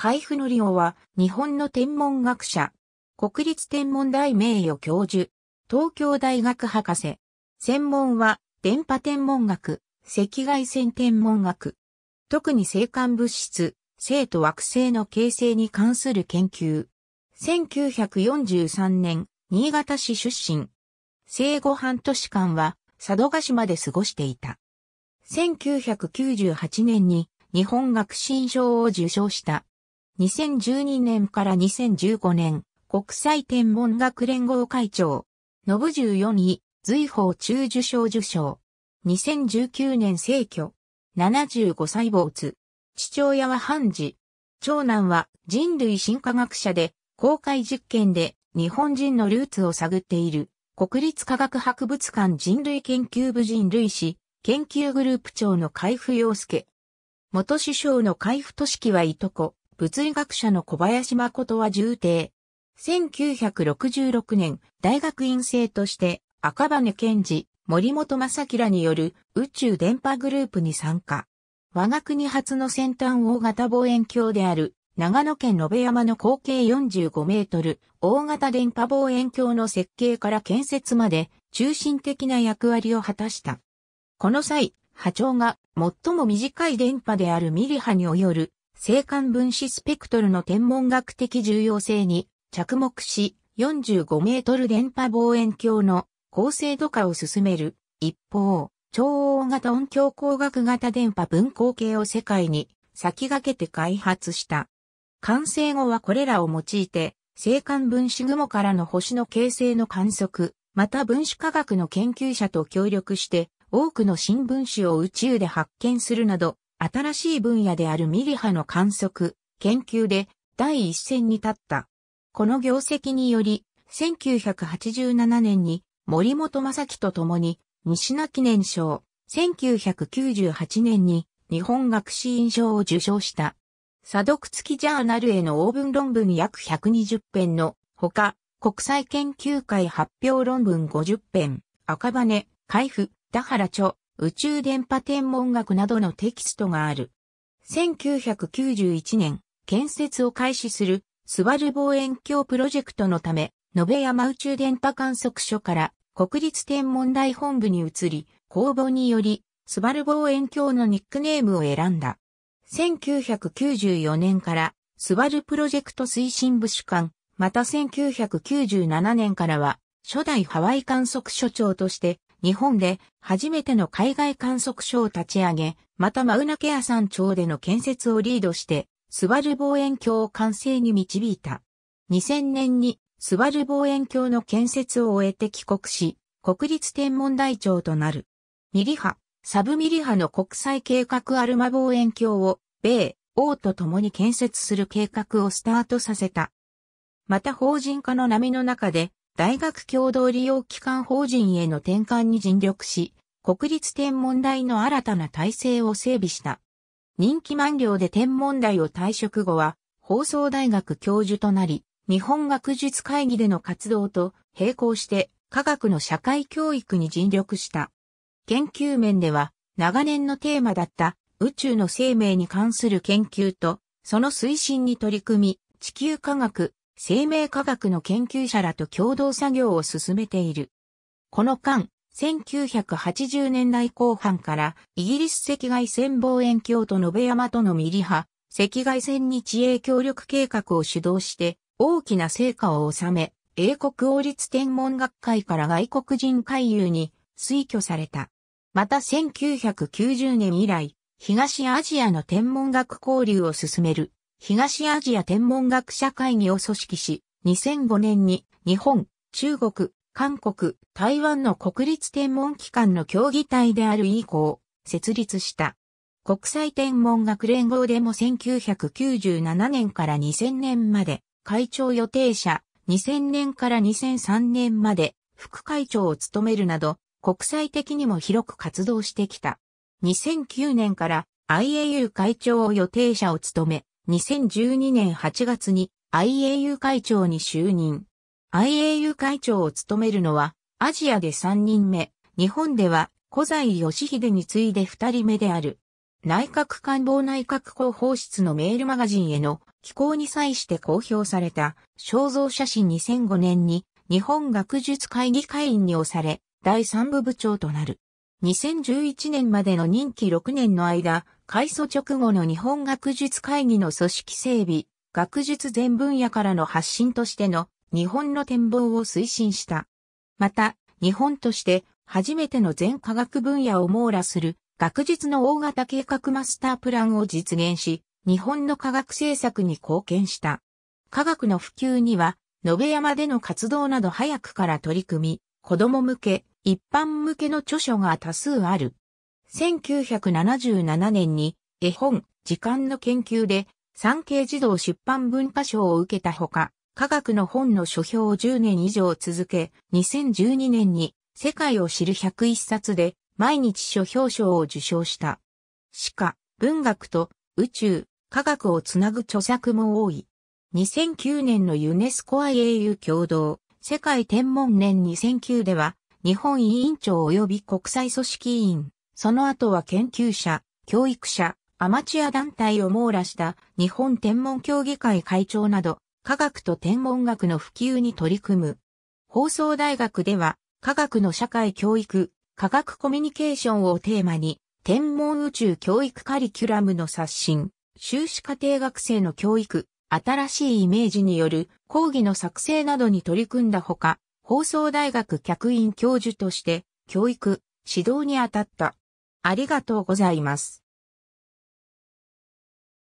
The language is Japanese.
海部のりおは、日本の天文学者、国立天文台名誉教授、東京大学博士。専門は、電波天文学、赤外線天文学。特に生還物質、生と惑星の形成に関する研究。1943年、新潟市出身。生後半年間は、佐渡島で過ごしていた。1998年に日本学新賞を受賞した2012年から2015年、国際天文学連合会長、ノブ14位、随法中受賞受賞。2019年逝居、75歳没。父親は判事。長男は人類進化学者で、公開実験で日本人のルーツを探っている、国立科学博物館人類研究部人類史、研究グループ長の海部洋介。元首相の海部俊樹はいとこ、物理学者の小林誠は重帝。1966年、大学院生として赤羽健治、森本正明らによる宇宙電波グループに参加。我が国初の先端大型望遠鏡である長野県野辺山の口径45メートル大型電波望遠鏡の設計から建設まで中心的な役割を果たした。この際、波長が最も短い電波であるミリ波に及る星間分子スペクトルの天文学的重要性に着目し、45メートル電波望遠鏡の高精度化を進める。一方、超大型音響工学型電波分光計を世界に先駆けて開発した。完成後はこれらを用いて、星間分子雲からの星の形成の観測、また分子科学の研究者と協力して、多くの新分子を宇宙で発見するなど、新しい分野であるミリ波の観測、研究で第一線に立った。この業績により、1987年に森本正樹と共に西名記念賞、1998年に日本学士院賞を受賞した。査読付きジャーナルへの応文論文約120編のほか、国際研究会発表論文50編、赤羽、海部、田原著、宇宙電波天文学などのテキストがある。1991年、建設を開始する、スバル望遠鏡プロジェクトのため、延山宇宙電波観測所から国立天文台本部に移り、公募により、スバル望遠鏡のニックネームを選んだ。1994年から、スバルプロジェクト推進部主管、また1997年からは、初代ハワイ観測所長として日本で初めての海外観測所を立ち上げ、またマウナケア山頂での建設をリードして、スバル望遠鏡を完成に導いた。2000年にスバル望遠鏡の建設を終えて帰国し、国立天文台長となる。ミリ波、サブミリ波の国際計画アルマ望遠鏡を、米、王と共に建設する計画をスタートさせた。また法人化の波の中で、大学共同利用機関法人への転換に尽力し、国立天文台の新たな体制を整備した。任期満了で天文台を退職後は、放送大学教授となり、日本学術会議での活動と並行して科学の社会教育に尽力した。研究面では長年のテーマだった宇宙の生命に関する研究とその推進に取り組み地球科学、生命科学の研究者らと共同作業を進めている。この間、1980年代後半からイギリス赤外線望遠鏡と延山とのミリ波、赤外線日英協力計画を主導して大きな成果を収め、英国王立天文学会から外国人回遊に推挙された。また1990年以来、東アジアの天文学交流を進める東アジア天文学者会議を組織し、2005年に日本、中国、韓国、台湾の国立天文機関の協議体である以降、設立した。国際天文学連合でも1997年から2000年まで、会長予定者、2000年から2003年まで、副会長を務めるなど、国際的にも広く活動してきた。2009年から IAU 会長を予定者を務め、2012年8月に IAU 会長に就任。IAU 会長を務めるのは、アジアで3人目、日本では古在義秀に次いで2人目である。内閣官房内閣広報室のメールマガジンへの寄稿に際して公表された肖像写真2005年に日本学術会議会員に押され第3部部長となる。2011年までの任期6年の間、開祖直後の日本学術会議の組織整備、学術全分野からの発信としての日本の展望を推進した。また、日本として初めての全科学分野を網羅する学術の大型計画マスタープランを実現し、日本の科学政策に貢献した。科学の普及には、延山での活動など早くから取り組み、子供向け、一般向けの著書が多数ある。1977年に絵本、時間の研究で産経児童出版文化賞を受けたほか、科学の本の書評を10年以上続け、2012年に世界を知る101冊で毎日書評賞を受賞した。しか、文学と宇宙、科学をつなぐ著作も多い。2009年のユネスコア a u 共同世界天文年2009では日本委員長及び国際組織委員その後は研究者、教育者、アマチュア団体を網羅した日本天文協議会会長など、科学と天文学の普及に取り組む。放送大学では、科学の社会教育、科学コミュニケーションをテーマに、天文宇宙教育カリキュラムの刷新、修士課程学生の教育、新しいイメージによる講義の作成などに取り組んだほか、放送大学客員教授として、教育、指導に当たった。ありがとうございます。